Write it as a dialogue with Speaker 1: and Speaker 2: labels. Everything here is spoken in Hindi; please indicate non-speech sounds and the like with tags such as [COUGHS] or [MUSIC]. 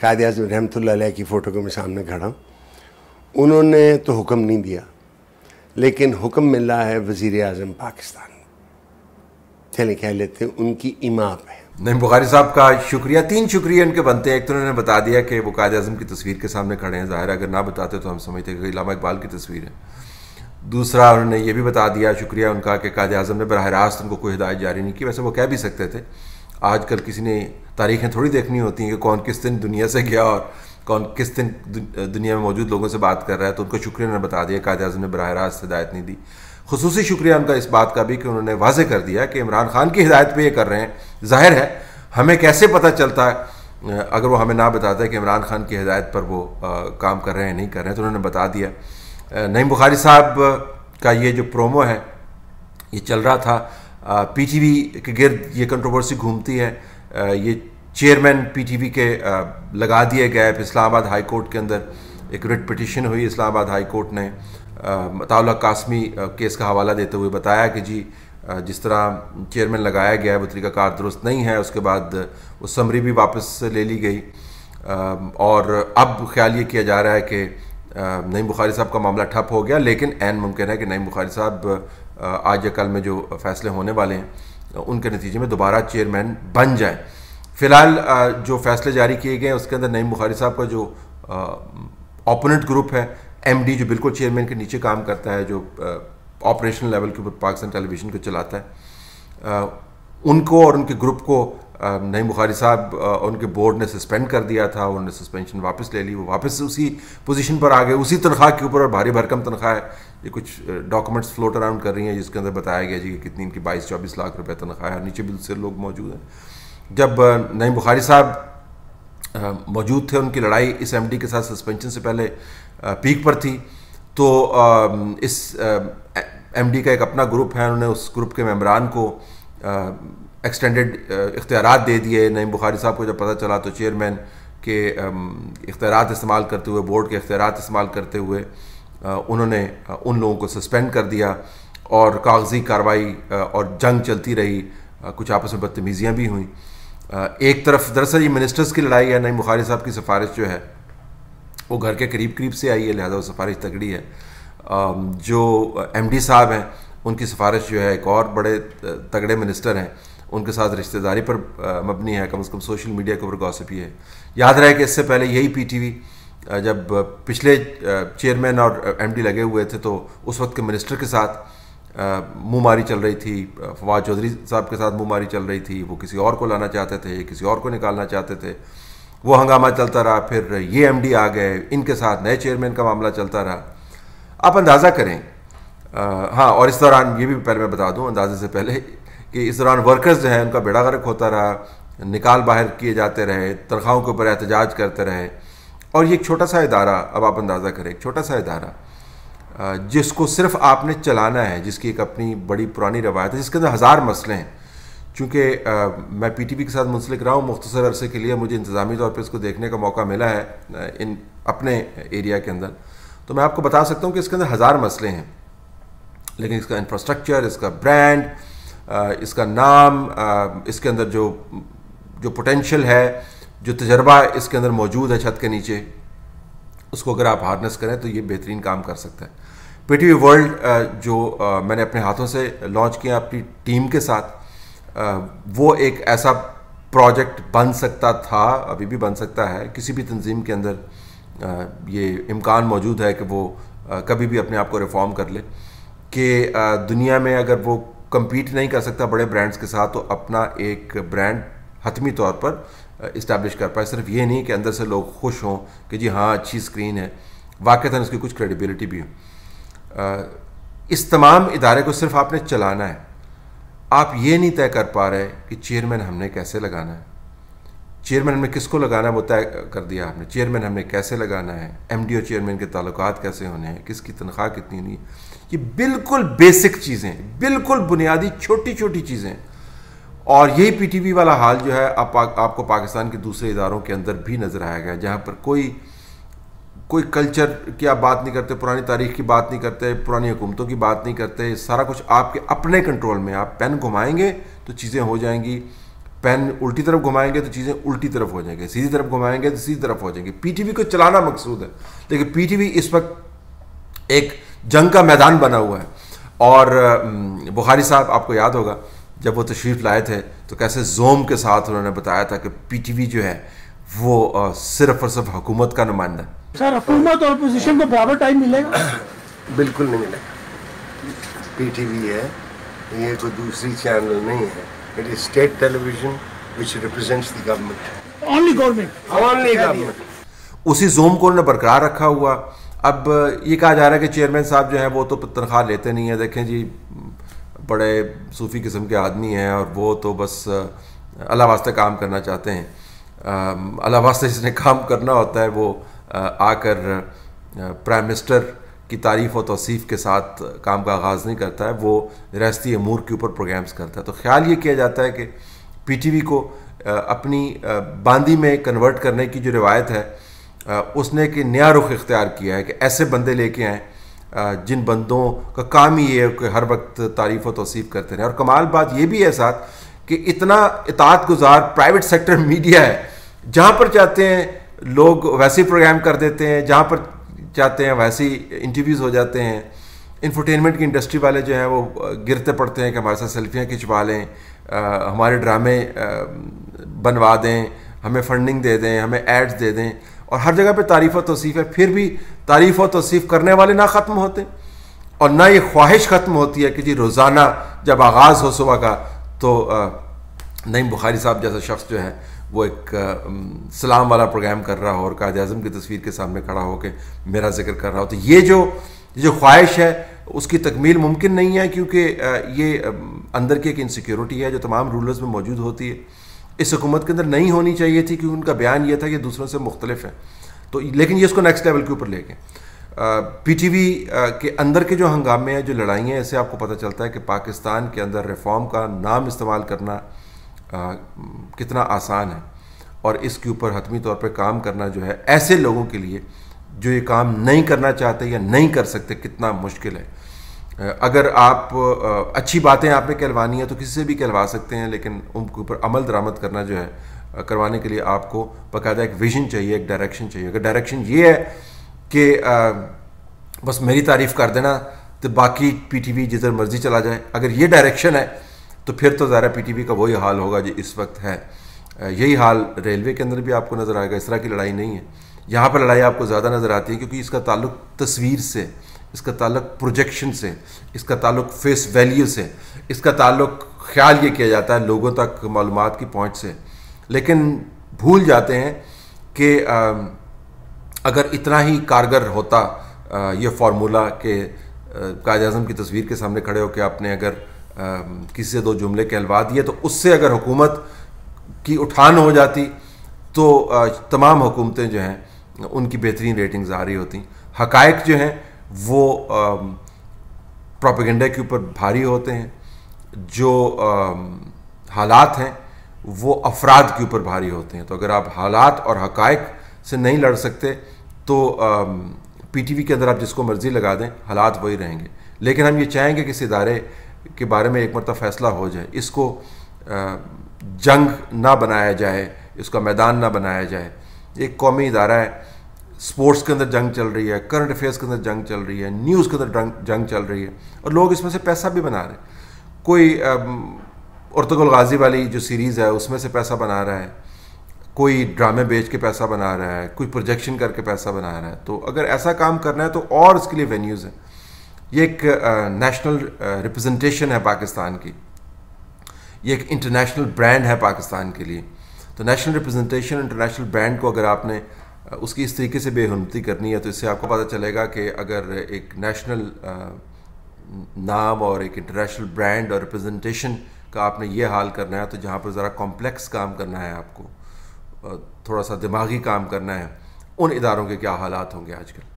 Speaker 1: कायद अजम रहमतुल्ल की फ़ोटो के मैं सामने खड़ा हूँ उन्होंने तो हुक्म नहीं दिया लेकिन हुक्म मिला है वज़ी अजम पाकिस्तान चले कह लेते हैं उनकी इमाप है नहीं बुखारी साहब का शुक्रिया तीन शुक्रिया इनके बनते हैं एक तो उन्होंने बता दिया कि वो कायद अजम की तस्वीर के सामने खड़े हैं ज़ाहिर अगर ना बताते तो हम समझते कि इलामा इकबाल की तस्वीर है दूसरा उन्होंने ये भी बता दिया शुक्रिया उनका कि कायद अजम ने बरह रास्त उनको कोई हिदायत जारी नहीं की वैसे वो कह भी सकते थे आजकल किसी ने तारीखें थोड़ी देखनी होती हैं कि कौन किस दिन दुनिया से गया और कौन किस दिन दुनिया में मौजूद लोगों से बात कर रहा है तो उनको शुक्रिया ने बता दिया कायद अजम ने बरह रास्त हिदायत नहीं दी खसूस शुक्रिया उनका इस बात का भी कि उन्होंने वाजे कर दिया कि इमरान खान की हिदायत पर यह कर रहे हैं जाहिर है हमें कैसे पता चलता है अगर वो हमें ना बताते कि इमरान खान की हिदायत पर वो आ, काम कर रहे हैं नहीं कर रहे हैं तो उन्होंने बता दिया नईम बुखारी साहब का ये जो प्रोमो है ये चल रहा था पीटीवी के गिर्द ये कंट्रोवर्सी घूमती है ये चेयरमैन पीटीवी के लगा दिए गए इस्लामाबाद हाई कोर्ट के अंदर एक रिट पटिशन हुई इस्लामाबाद हाई कोर्ट ने मताउल्ला कासमी केस का हवाला देते हुए बताया कि जी जिस तरह चेयरमैन लगाया गया है वो तरीका कार दुरुस्त नहीं है उसके बाद वो समरी भी वापस ले ली गई और अब ख्याल ये किया जा रहा है कि नईम बुखारी साहब का मामला ठप हो गया लेकिन एन मुमकिन है कि नईम बुखारी साहब आज या कल में जो फैसले होने वाले हैं उनके नतीजे में दोबारा चेयरमैन बन जाएं फ़िलहाल जो फैसले जारी किए गए हैं उसके अंदर नईम बुखारी साहब का जो ऑपोनेंट ग्रुप है एमडी जो बिल्कुल चेयरमैन के नीचे काम करता है जो ऑपरेशनल लेवल के ऊपर पाकिस्तान टेलीविज़न को चलाता है उनको और उनके ग्रुप को नईम बुखारी साहब उनके बोर्ड ने सस्पेंड कर दिया था उन्होंने सस्पेंशन वापस ले ली वो वापस उसी पोजीशन पर आ गए उसी तनख्वाह के ऊपर और भारी भरकम तनख्वाह है ये कुछ डॉक्यूमेंट्स फ्लोट अराउंड कर रही हैं जिसके अंदर बताया गया जी कि कितनी इनकी बाईस चौबीस लाख रुपये तनख्वाह है नीचे भी दूसरे लोग मौजूद हैं जब नईम बुखारी साहब मौजूद थे उनकी लड़ाई इस एम के साथ सस्पेंशन से पहले पीक पर थी तो इस एम का एक अपना ग्रुप है उन्होंने उस ग्रुप के मेम्बरान को एक्सटेंडेड uh, इख्तियार दे दिए नईम बुखारी साहब को जब पता चला तो चेयरमैन के um, इख्तियार इस्तेमाल करते हुए बोर्ड के इख्तियार इस्तेमाल करते हुए uh, उन्होंने uh, उन लोगों को सस्पेंड कर दिया और कागजी कार्रवाई और जंग चलती रही कुछ आपस में बदतमीज़ियाँ भी हुई एक तरफ दरअसल ये मिनिस्टर्स की लड़ाई है नईम बुखारी साहब की सिफारिश जो है वो घर के करीब करीब से आई है लिहाजा वो सिफारिश तगड़ी है um, जो एमडी साहब हैं उनकी सिफारिश जो है एक और बड़े तगड़े मिनिस्टर हैं उनके साथ रिश्तेदारी पर मबनी है कम अज़ कम सोशल मीडिया के ऊपर गॉसिप ही है याद रहे कि इससे पहले यही पीटीवी जब पिछले चेयरमैन और एमडी लगे हुए थे तो उस वक्त के मिनिस्टर के साथ मुँह मारी चल रही थी फवाद चौधरी साहब के साथ मुँह मारी चल रही थी वो किसी और को लाना चाहते थे किसी और को निकालना चाहते थे वो हंगामा चलता रहा फिर ये एम आ गए इनके साथ नए चेयरमैन का मामला चलता रहा आप अंदाज़ा करें आ, हाँ और इस दौरान ये भी पहले मैं बता दूं अंदाजे से पहले कि इस दौरान वर्कर्स जो है उनका बेड़ा गर्क होता रहा निकाल बाहर किए जाते रहे तनख्वाहों के ऊपर एहतजाज करते रहे और ये एक छोटा सा इदारा अब आप अंदाज़ा करें एक छोटा सा इदारा जिसको सिर्फ आपने चलाना है जिसकी एक अपनी बड़ी पुरानी रवायत है जिसके अंदर हज़ार मसले हैं चूँकि मैं पीटीपी के साथ मुंसलिक रहा हूँ मुख्तर अरसे के लिए मुझे इंतज़ामी तौर पर इसको देखने का मौका मिला है इन अपने एरिया के अंदर तो मैं आपको बता सकता हूँ कि इसके अंदर हज़ार मसले हैं लेकिन इसका इंफ्रास्ट्रक्चर इसका ब्रांड इसका नाम इसके अंदर जो जो पोटेंशियल है जो तजर्बा इसके अंदर मौजूद है छत के नीचे उसको अगर आप हार्नेस करें तो ये बेहतरीन काम कर सकता है पीटीवी वर्ल्ड जो मैंने अपने हाथों से लॉन्च किया अपनी टीम के साथ वो एक ऐसा प्रोजेक्ट बन सकता था अभी भी बन सकता है किसी भी तंजीम के अंदर ये इम्कान मौजूद है कि वो कभी भी अपने आप को रिफॉर्म कर ले कि दुनिया में अगर वो कम्पीट नहीं कर सकता बड़े ब्रांड्स के साथ तो अपना एक ब्रांड हतमी तौर पर इस्टेब्लिश कर पाए सिर्फ ये नहीं कि अंदर से लोग खुश हों कि जी हाँ अच्छी स्क्रीन है वाक़ता उसकी कुछ क्रेडिबिलिटी भी हो इस तमाम इदारे को सिर्फ आपने चलाना है आप ये नहीं तय कर पा रहे कि चेयरमैन हमने कैसे लगाना है चेयरमैन हमने किसको लगाना वो तय कर दिया आपने चेयरमैन हमने कैसे लगाना है एम डी ओ चेयरमैन के ताल्लुक कैसे होने हैं किसकी तनख्वाह कितनी होनी है ये बिल्कुल बेसिक चीज़ें बिल्कुल बुनियादी छोटी छोटी चीज़ें और यही पी टी वी वाला हाल जो है आप, आपको पाकिस्तान के दूसरे इदारों के अंदर भी नज़र आया गया जहाँ पर कोई कोई कल्चर की आप बात नहीं करते पुरानी तारीख की बात नहीं करते पुरानी हुकूमतों की बात नहीं करते सारा कुछ आपके अपने कंट्रोल में आप पेन घुमाएंगे तो चीज़ें हो जाएंगी पेन उल्टी तरफ घुमाएंगे तो चीज़ें उल्टी तरफ हो जाएंगी सीधी तरफ घुमाएंगे तो सीधी तरफ हो जाएंगी पीटीवी को चलाना मकसूद है लेकिन पीटीवी इस वक्त एक जंग का मैदान बना हुआ है और बुखारी साहब आपको याद होगा जब वो तशरीफ लाए थे तो कैसे जोम के साथ उन्होंने बताया था कि पीटीवी जो है वो सिर्फ और सिर्फ हुकूमत का नुमाइंदा सर हुकूमत और अपोजिशन को बराबर टाइम मिलेगा [COUGHS] बिल्कुल नहीं मिलेगा पीटीवी है ये कोई दूसरी चैनल नहीं है It is state television which represents the government. Only government. Only government. उसी जूम को उन्होंने बरकरार रखा हुआ अब ये कहा जा रहा है कि चेयरमैन साहब जो हैं वो तो तनख्वाह लेते नहीं हैं देखें जी बड़े सूफी किस्म के आदमी हैं और वो तो बस अल्लाह वास्ते काम करना चाहते हैं अल्लाह वास्ते जिसने काम करना होता है वो आकर प्राइम मिनिस्टर की तारीफ़ और तोसीफ़ के साथ काम का आगाज़ नहीं करता है वो रियाती अमूर के ऊपर प्रोग्राम्स करता है तो ख्याल ये किया जाता है कि पी टी वी को अपनी बांदी में कन्वर्ट करने की जो रिवायत है उसने एक नया रुख इख्तियार किया है कि ऐसे बंदे लेके आएँ जिन बंदों का काम ही ये है कि हर वक्त तारीफ़ व तोसीफ़ करते रहें और कमाल बात ये भी है साथ कि इतना इतात गुजार प्राइवेट सेक्टर मीडिया है जहाँ पर चाहते हैं लोग वैसे प्रोग्राम कर देते हैं जहाँ पर जाते हैं वैसे ही इंटरव्यूज़ हो जाते हैं इंफरटेनमेंट की इंडस्ट्री वाले जो हैं वो गिरते पड़ते हैं कि हमारे साथ सेल्फियाँ खिंचवा लें हमारे ड्रामे बनवा दें हमें फंडिंग दे दें हमें एड्स दे दें और हर जगह पे तारीफ़ व तोसीफ़ है फिर भी तारीफ़ व तोसीफ़ करने वाले ना ख़त्म होते और ना ये ख्वाहिश ख़त्म होती है कि जी रोज़ाना जब आगाज़ हो सुबह का तो नईम बुखारी साहब जैसा शख्स जो है वो एक सलाम वाला प्रोग्राम कर रहा हो और कायद अजम की तस्वीर के सामने खड़ा होकर मेरा जिक्र कर रहा हो तो ये जो जो ख्वाहिश है उसकी तकमील मुमकिन नहीं है क्योंकि ये अंदर की एक इनसिक्योरिटी है जो तमाम रूलर्स में मौजूद होती है इस हुकूमत के अंदर नहीं होनी चाहिए थी क्योंकि उनका बयान ये था कि दूसरों से मुख्तलिफ है तो लेकिन ये इसको नेक्स्ट लेवल के ऊपर ले गए पी टी वी के अंदर के जो हंगामे हैं जो लड़ाइयाँ हैं इससे आपको पता चलता है कि पाकिस्तान के अंदर रिफॉर्म का नाम इस्तेमाल करना आ, कितना आसान है और इसके ऊपर हतमी तौर पर काम करना जो है ऐसे लोगों के लिए जो ये काम नहीं करना चाहते या नहीं कर सकते कितना मुश्किल है अगर आप अच्छी बातें आपने कहलवानी है तो किसी से भी कहलवा सकते हैं लेकिन उनके ऊपर अमल दरामद करना जो है करवाने के लिए आपको बकायदा एक विजन चाहिए एक डायरेक्शन चाहिए अगर डायरेक्शन ये है कि बस मेरी तारीफ़ कर देना तो बाकी पीटीवी जिधर मर्जी चला जाए अगर ये डायरेक्शन है तो फिर तो टी पीटीवी का वही हाल होगा जो इस वक्त है यही हाल रेलवे के अंदर भी आपको नज़र आएगा इस तरह की लड़ाई नहीं है यहाँ पर लड़ाई आपको ज़्यादा नज़र आती है क्योंकि इसका ताल्लुक तस्वीर से इसका ताल्लुक प्रोजेक्शन से इसका ताल्लुक फेस वैल्यू से इसका ताल्लुक ख्याल ये किया जाता है लोगों तक मालूम की पहुँच से लेकिन भूल जाते हैं कि अगर इतना ही कारगर होता ये फार्मूला के कायद अजम की तस्वीर के सामने खड़े होकर आपने अगर किसी से दो जुमले कहलवा दिए तो उससे अगर हुकूमत की उठान हो जाती तो तमाम हुकूमतें जो हैं उनकी बेहतरीन रेटिंग्स आ रही होती हकायक जो हैं वो प्रोपेगेंडा के ऊपर भारी होते हैं जो हालात हैं वो अफराद के ऊपर भारी होते हैं तो अगर आप हालात और हकायक से नहीं लड़ सकते तो पीटीवी के अंदर आप जिसको मर्ज़ी लगा दें हालात वही रहेंगे लेकिन हम ये चाहेंगे कि इस इदारे के बारे में एक मरतब फैसला हो जाए इसको जंग ना बनाया जाए इसका मैदान ना बनाया जाए एक कौमी इदारा है स्पोर्ट्स के अंदर जंग चल रही है करंट अफेयर्स के अंदर जंग चल रही है न्यूज़ के अंदर जंग चल रही है और लोग इसमें से पैसा भी बना रहे हैं कोई उर्तगुल गाजी वाली जो सीरीज़ है उसमें से पैसा बना रहा है कोई ड्रामे बेच के पैसा बना रहा है कोई प्रोजेक्शन करके पैसा बना रहा है तो अगर ऐसा काम करना है तो और इसके लिए वेन्यूज़ हैं ये एक नेशनल रिप्रेजेंटेशन है पाकिस्तान की ये एक इंटरनेशनल ब्रांड है पाकिस्तान के लिए तो नेशनल रिप्रेजेंटेशन इंटरनेशनल ब्रांड को अगर आपने उसकी इस तरीके से बेहनती करनी है तो इससे आपको पता चलेगा कि अगर एक नेशनल नाम और एक इंटरनेशनल ब्रांड और रिप्रेजेंटेशन का आपने ये हाल करना है तो जहाँ पर ज़रा कॉम्प्लेक्स काम करना है आपको थोड़ा सा दिमागी काम करना है उन इदारों के क्या हालात होंगे आजकल